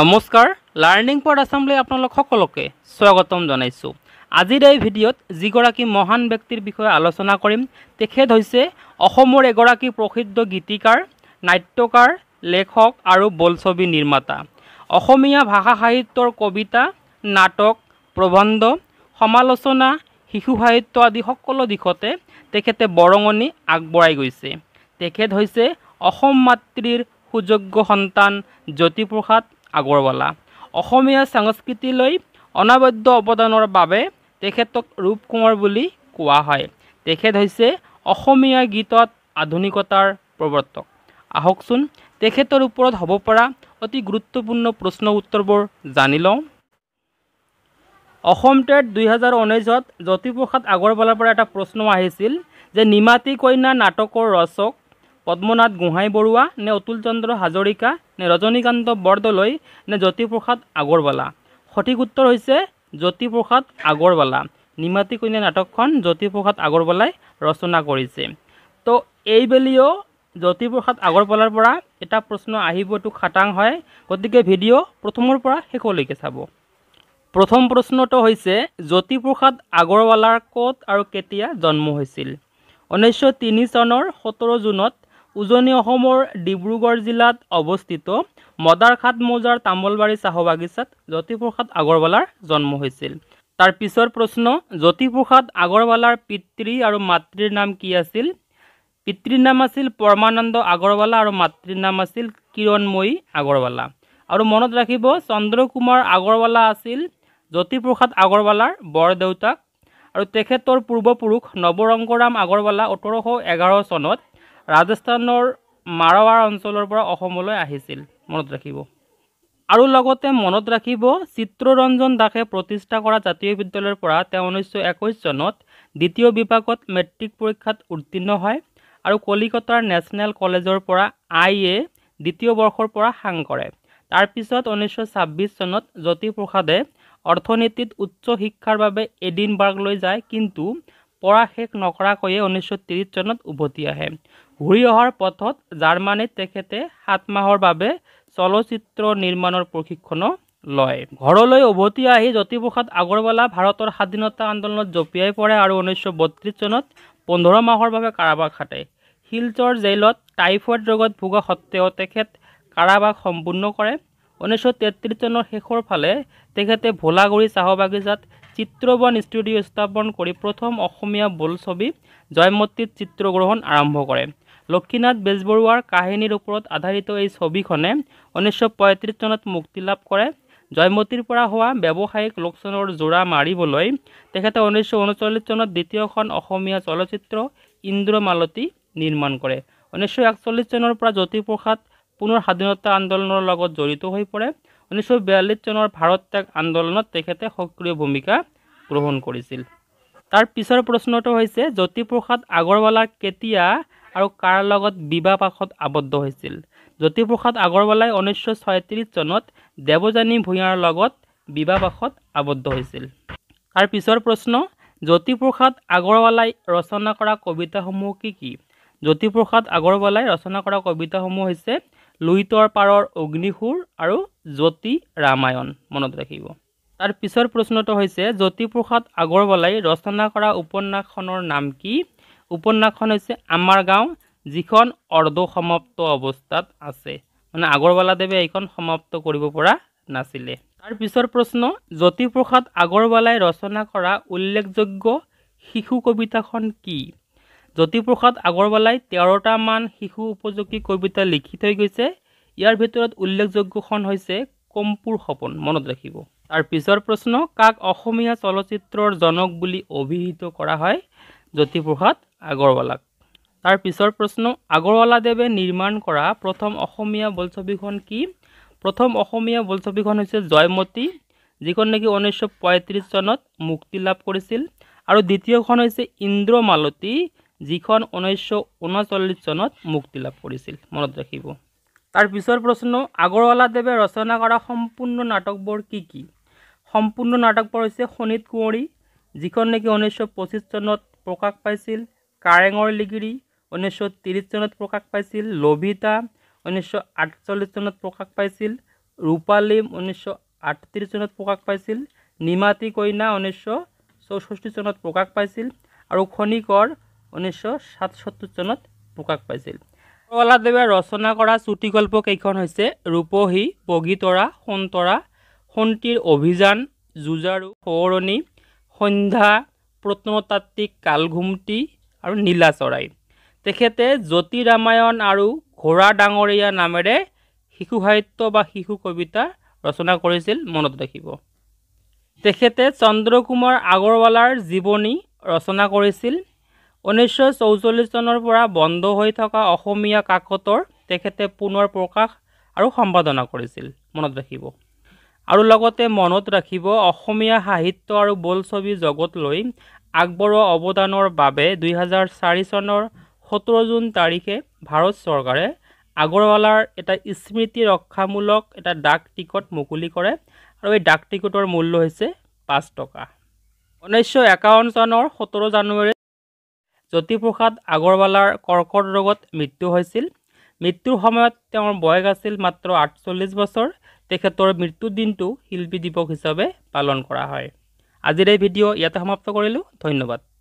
নমস্কাৰ learning port আছামলৈ আপোনালোক সকলোকে স্বাগতম জনাইছোঁ আজিৰ এই ভিডিঅ'ত যিগৰাকী মহান ব্যক্তিৰ বিষয়ে আলোচনা কৰিম তেখেত হৈছে অসমৰ এগৰাকী প্ৰসিদ্ধ গীতিকাৰ নাট্যকাৰ লেখক আৰু বোলছবি নিৰ্মাতা অসমীয়া ভাষা সাহিত্যৰ কবিতা নাটক প্ৰবন্ধ সমালোচনা শিশু সাহিত্য আদি সকলো দিশতে তেখেতে বৰঙণি আগবঢ়াই গৈছে তেখেত হৈছে অসম মাতৃৰ সুযোগ্য সন্তান জ্যোতিপ্ৰসাদ আগৰৱালা অসমীয়া সংস্কৃতিলৈ অনাবদ্য অৱদানৰ বাবে তেখেতক ৰূপ কোঁৱৰ বুলি কোৱা হয় তেখেত হৈছে অসমীয়া গীতত আধুনিকতাৰ প্ৰৱৰ্তক আহকচোন তেখেতৰ ওপৰত হ'ব পৰা অতি গুৰুত্বপূৰ্ণ প্ৰশ্ন উত্তৰবোৰ জানি লওঁ অসম টেট দুহেজাৰ ঊনৈছত জ্যোতিপ্ৰসাদ আগৰৱালাৰ পৰা এটা প্ৰশ্ন আহিছিল যে নিমাতী কইনা নাটকৰ ৰচক পদ্মনাথ গোহাঁই বৰুৱা নে অতুল চন্দ্ৰ হাজৰিকা নে ৰজনীকান্ত বৰদলৈ নে জ্যোতিপ্ৰসাদ আগৰৱালা সঠিক উত্তৰ হৈছে জ্যোতিপ্ৰসাদ আগৰৱালা নিমাতী কন্যা নাটকখন জ্যোতিপ্ৰসাদ আগৰৱালাই ৰচনা কৰিছে তো এইবেলিও জ্যোতিপ্ৰসাদ আগৰৱালাৰ পৰা এটা প্ৰশ্ন আহিবটো খাটাং হয় গতিকে ভিডিঅ' প্ৰথমৰ পৰা শেষলৈকে চাব প্ৰথম প্ৰশ্নটো হৈছে জ্যোতিপ্ৰসাদ আগৰৱালাৰ ক'ত আৰু কেতিয়া জন্ম হৈছিল ঊনৈছশ তিনি চনৰ সোতৰ জুনত উজনি অসমৰ ডিব্ৰুগড় জিলাত অৱস্থিত মদাৰখাট মৌজাৰ তামোলবাৰী চাহ বাগিচাত জ্যোতিপ্ৰসাদ আগৰৱালাৰ জন্ম হৈছিল তাৰ পিছৰ প্ৰশ্ন জ্যোতিপ্ৰসাদ আগৰৱালাৰ পিতৃ আৰু মাতৃৰ নাম কি আছিল পিতৃৰ নাম আছিল পৰমানন্দ আগৰৱালা আৰু মাতৃৰ নাম আছিল কিৰণময়ী আগৰৱালা আৰু মনত ৰাখিব চন্দ্ৰ কুমাৰ আগৰৱালা আছিল জ্যোতিপ্ৰসাদ আগৰৱালাৰ বৰদেউতাক আৰু তেখেতৰ পূৰ্বপুৰুষ নৱৰংগৰাম আগৰৱালা ওঠৰশ এঘাৰ চনত ৰাজস্থানৰ মাৰৱাৰ অঞ্চলৰ পৰা অসমলৈ আহিছিল মনত ৰাখিব আৰু লগতে মনত ৰাখিব চিত্ৰৰঞ্জন দাসে প্ৰতিষ্ঠা কৰা জাতীয় বিদ্যালয়ৰ পৰা তেওঁ ঊনৈছশ একৈছ চনত দ্বিতীয় বিভাগত মেট্ৰিক পৰীক্ষাত উত্তীৰ্ণ হয় আৰু কলিকতাৰ নেশ্যনেল কলেজৰ পৰা আই এ দ্বিতীয় বৰ্ষৰ পৰা সাং কৰে তাৰপিছত ঊনৈছশ ছাব্বিছ চনত জ্যোতিপ্ৰসাদে অৰ্থনীতিত উচ্চ শিক্ষাৰ বাবে এডিনবাৰ্গলৈ যায় কিন্তু পৰা শেষ নকৰাকৈয়ে ঊনৈছশ ত্ৰিছ চনত উভতি আহে ঘূৰি অহাৰ পথত জাৰ্মানীত তেখেতে সাত মাহৰ বাবে চলচ্চিত্ৰ নিৰ্মাণৰ প্ৰশিক্ষণো লয় ঘৰলৈ উভতি আহি জ্যোতিপ্ৰসাদ আগৰৱালা ভাৰতৰ স্বাধীনতা আন্দোলনত জঁপিয়াই পৰে আৰু ঊনৈছশ বত্ৰিছ চনত পোন্ধৰ মাহৰ বাবে কাৰাবাস খাটে শিলচৰ জেইলত টাইফয়েড ৰোগত ভোগা সত্বেও তেখেত কাৰাবাস সম্পূৰ্ণ কৰে ঊনৈছশ তেত্ৰিছ চনৰ শেষৰ ফালে তেখেতে ভোলাগুৰি চাহ বাগিচাত চিত্ৰবন ষ্টুডিঅ' স্থাপন কৰি প্ৰথম অসমীয়া বোলছবি জয়মতীত চিত্ৰগ্ৰহণ আৰম্ভ কৰে লক্ষ্মীনাথ বেজবৰুৱাৰ কাহিনীৰ ওপৰত আধাৰিত এই ছবিখনে ঊনৈছশ পঁয়ত্ৰিছ চনত মুক্তি লাভ কৰে জয়মতীৰ পৰা হোৱা ব্যৱসায়িক লোকচানৰ জোৰা মাৰিবলৈ তেখেতে ঊনৈছশ ঊনচল্লিছ চনত দ্বিতীয়খন অসমীয়া চলচ্চিত্ৰ ইন্দ্ৰমালতী নিৰ্মাণ কৰে ঊনৈছশ একচল্লিছ চনৰ পৰা জ্যোতিপ্ৰসাদ পুনৰ স্বাধীনতা আন্দোলনৰ লগত জড়িত হৈ পৰে ঊনৈছশ বিয়াল্লিছ চনৰ ভাৰত ত্যাগ আন্দোলনত তেখেতে সক্ৰিয় ভূমিকা গ্ৰহণ কৰিছিল তাৰ পিছৰ প্ৰশ্নটো হৈছে জ্যোতিপ্ৰসাদ আগৰৱালা কেতিয়া আৰু কাৰ লগত বিবাহ পাশত আবদ্ধ হৈছিল জ্যোতিপ্ৰসাদ আগৰৱালাই ঊনৈছশ ছয়ত্ৰিছ চনত দেৱজানী ভূঞাৰ লগত বিবাহ পাশত আবদ্ধ হৈছিল তাৰ পিছৰ প্ৰশ্ন জ্যোতিপ্ৰসাদ আগৰৱালাই ৰচনা কৰা কবিতাসমূহ কি কি জ্যোতিপ্ৰসাদ আগৰৱালাই ৰচনা কৰা কবিতাসমূহ হৈছে লুইতৰ পাৰৰ অগ্নিসুৰ আৰু জ্যোতি ৰামায়ণ মনত ৰাখিব তাৰ পিছৰ প্ৰশ্নটো হৈছে জ্যোতিপ্ৰসাদ আগৰৱালাই ৰচনা কৰা উপন্যাসখনৰ নাম কি উপন্যাসখন হৈছে আমাৰ গাঁও যিখন অৰ্ধ সমাপ্ত অৱস্থাত আছে মানে আগৰৱালাদেৱে এইখন সমাপ্ত কৰিব পৰা নাছিলে তাৰ পিছৰ প্ৰশ্ন জ্যোতিপ্ৰসাদ আগৰৱালাই ৰচনা কৰা উল্লেখযোগ্য শিশু কবিতাখন কি জ্যোতিপ্ৰসাদ আগৰৱালাই তেৰটামান শিশু উপযোগী কবিতা লিখি থৈ গৈছে ইয়াৰ ভিতৰত উল্লেখযোগ্যখন হৈছে কম্পুৰ সপোন মনত ৰাখিব তাৰ পিছৰ প্ৰশ্ন কাক অসমীয়া চলচ্চিত্ৰৰ জনক বুলি অভিহিত কৰা হয় জ্যোতিপ্ৰসাদ আগৰৱালাক তাৰ পিছৰ প্ৰশ্ন আগৰৱালাদেৱে নিৰ্মাণ কৰা প্ৰথম অসমীয়া বলছবিখন কি প্ৰথম অসমীয়া বলছবিখন হৈছে জয়মতী যিখন নেকি ঊনৈছশ পঁয়ত্ৰিছ চনত মুক্তি লাভ কৰিছিল আৰু দ্বিতীয়খন হৈছে ইন্দ্ৰমালতী যিখন ঊনৈছশ ঊনচল্লিছ চনত মুক্তি লাভ কৰিছিল মনত ৰাখিব তাৰ পিছৰ প্ৰশ্ন আগৰৱালাদেৱে ৰচনা কৰা সম্পূৰ্ণ নাটকবোৰ কি কি সম্পূৰ্ণ নাটকবোৰ হৈছে শোণিত কুঁৱৰী যিখন নেকি ঊনৈছশ পঁচিছ চনত প্ৰকাশ পাইছিল কাৰেঙৰ লিগিৰি ঊনৈছশ ত্ৰিছ চনত প্ৰকাশ পাইছিল লভিতা ঊনৈছশ আঠচল্লিছ চনত প্ৰকাশ পাইছিল ৰূপালীম ঊনৈছশ আঠত্ৰিছ চনত প্ৰকাশ পাইছিল নিমাতী কইনা ঊনৈছশ চৌষষ্ঠি চনত প্ৰকাশ পাইছিল আৰু খনিকৰ ঊনৈছশ সাতসত্তৰ চনত প্ৰকাশ পাইছিল প্ৰহ্লাদেৱে ৰচনা কৰা চুটিগল্প কেইখন হৈছে ৰূপহী বগীতৰা সোণতৰা সোণটিৰ অভিযান যুঁজাৰু সোঁৱৰণী সন্ধ্যা প্ৰত্নতাত্বিক কালঘুমটি আৰু নীলা চৰাই তেখেতে জ্যোতি ৰামায়ণ আৰু ঘোঁৰা ডাঙৰীয়া নামেৰে শিশু সাহিত্য বা শিশু কবিতা ৰচনা কৰিছিল মনত ৰাখিব তেখেতে চন্দ্ৰকুমাৰ আগৰৱালাৰ জীৱনী ৰচনা কৰিছিল ঊনৈছশ চনৰ পৰা বন্ধ হৈ থকা অসমীয়া কাকতৰ তেখেতে পুনৰ প্ৰকাশ আৰু সম্পাদনা কৰিছিল মনত ৰাখিব আৰু লগতে মনত ৰাখিব অসমীয়া সাহিত্য আৰু বোলছবি জগতলৈ আগবঢ়োৱা অৱদানৰ বাবে দুই চনৰ সোতৰ জুন তাৰিখে ভাৰত চৰকাৰে আগৰৱালাৰ এটা স্মৃতি ৰক্ষামূলক এটা ডাক টিকট মুকলি কৰে আৰু এই ডাক টিকটৰ মূল্য হৈছে পাঁচ টকা ঊনৈছশ একাৱন্ন চনৰ সোতৰ জানুৱাৰী জ্যোতিপ্ৰসাদ আগৰৱালাৰ কৰ্কট ৰোগত মৃত্যু হৈছিল মৃত্যুৰ সময়ত তেওঁৰ বয়স আছিল মাত্ৰ আঠচল্লিছ বছৰ তেখেতৰ মৃত্যুৰ দিনটো শিল্পী দিৱস হিচাপে পালন কৰা হয় আজিৰ এই ভিডিঅ' ইয়াতে সমাপ্ত কৰিলোঁ ধন্যবাদ